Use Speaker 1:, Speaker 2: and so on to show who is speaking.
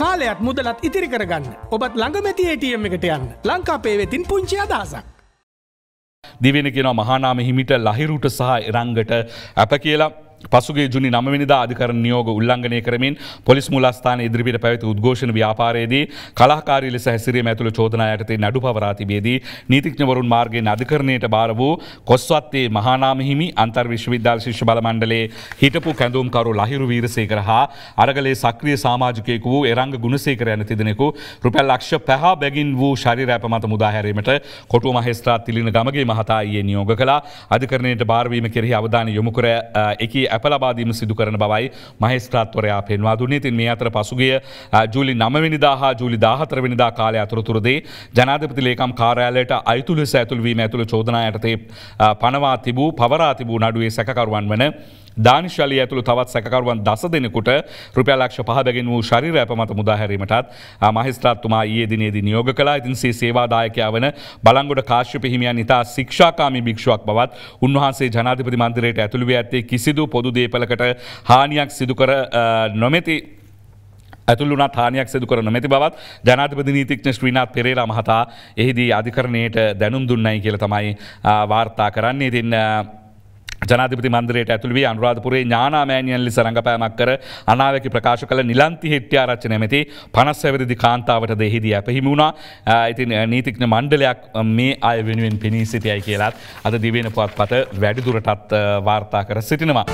Speaker 1: කාලයත් මුදලත් ඉතිරි කරගන්න ඔබත් ළඟමැති ATM එකට යන්න ලංකාපේ වෙතින් පුංචි අදහසක්. දිවෙන කියෙන මහානාම හිමිට ලහිරුට සහ ඉරංගට ඇප කියලා පසුගේ ජුනි නමවිනිදා අධිකර නියෝග උල්ලංඝනය කරමින් පොලිස් මුලස්ථාන ඉදිරිපිට පැවති උද්ඝෝෂණ ව්‍යාපාරයේදී කලාකාරී ලෙස හැසිරීම ඇතුළු චෝදනා යටතේ නඩු පවරා තිබේදී නීතිඥවරුන් මාර්ගයෙන් අධිකරණයට බාර වූ කොස්වත්තේ මහානාම හිමි අන්තර් විශ්වවිද්‍යාල ශිෂ්‍ය බල මණ්ඩලයේ හිටපු කැඳවුම්කරු ලහිරු වීරසේකර හා අරගලේ සක්‍රිය සමාජිකයෙකු වූ එරංග ගුණසේකර යන තිදෙනෙකු රුපැල් ලක්ෂ පැහා බැගින් වූ ශරීරෑප මත මුදාහැරීමට කොටුව මහේස්ත්‍රාත් තිලින ගමගේ මහතායේ නියෝග කළා අධිකරණයට භාරවීම කෙරෙහි අවධානය යොමු කර එකී ඇපලබාදීම සිදු කරන බවයි මහස්ත්‍රාත්වරයා පෙන්වා දුන්නේ තින් මේ අතර පසුගිය ජූලි නමවිනිදා හා ජූලි දාහතරවිනිදා කාලය අතුරතුරදේ ජනාධපති ලේකම් කාරයාලයට අයිතුලෙස ඇතුල්වීම ඇතුළ චෝදනා යටතේ පනවා තිබූ පවරා තිබූ නඩුවේ සැකරුවන් වන දානිශලී ඇතුළ තවත් සැකරුවන් දස දෙනකුට රුපියලක්ෂ පහදගෙන් වූ ශරිර ඇපමත මුදාහැරීමටත් මහිස්ත්‍රාත්තුමා ඒ දිනේද නියෝග කලා ඉතින් සේ සේවාදායකයා වන බලංගොඩ කාශ්‍ය පිහිමියන් ඉතා ශික්ෂාකාමී භික්ෂුවක් බවත් උන්වහන්සේ ජනාධිපති මන්දිරයට ඇතුළු වී ඇත්තේ කිසිදු පොදු දේපලකට හානියක් සිදුකර නොමැති ඇතුළුන තානයක් සිදු කරන මැති බවත් ජනාතිපති නීතික්ෂ ශ්‍රීනාත් පෙරේර මහතා එහිදී අධිකරණයට දැනුම් දුන්නයි කියල තමයි වාර්තා කරන්නේ තින්න ජනාතිපති මන්දරයට ඇතුළවී අනුරාධපුරේ ඥානාමෑනියන් ලෙස රඟපෑමක් කර අනාවකි ප්‍රකාශ කළ නිලන්ති හිට්‍යාරච්ච නැමති පනස් සැවරිදි කාන්තාවට දෙහිදී ඇපහිමුණා ඉතින් නීතික්න මණ්ඩලයක් මේ අය වෙනුවෙන් පිණී සිටියයි කියලත් අද දිවෙන පුවත් පත වැඩිදුරටත් වාර්තා කර සිටිනවා.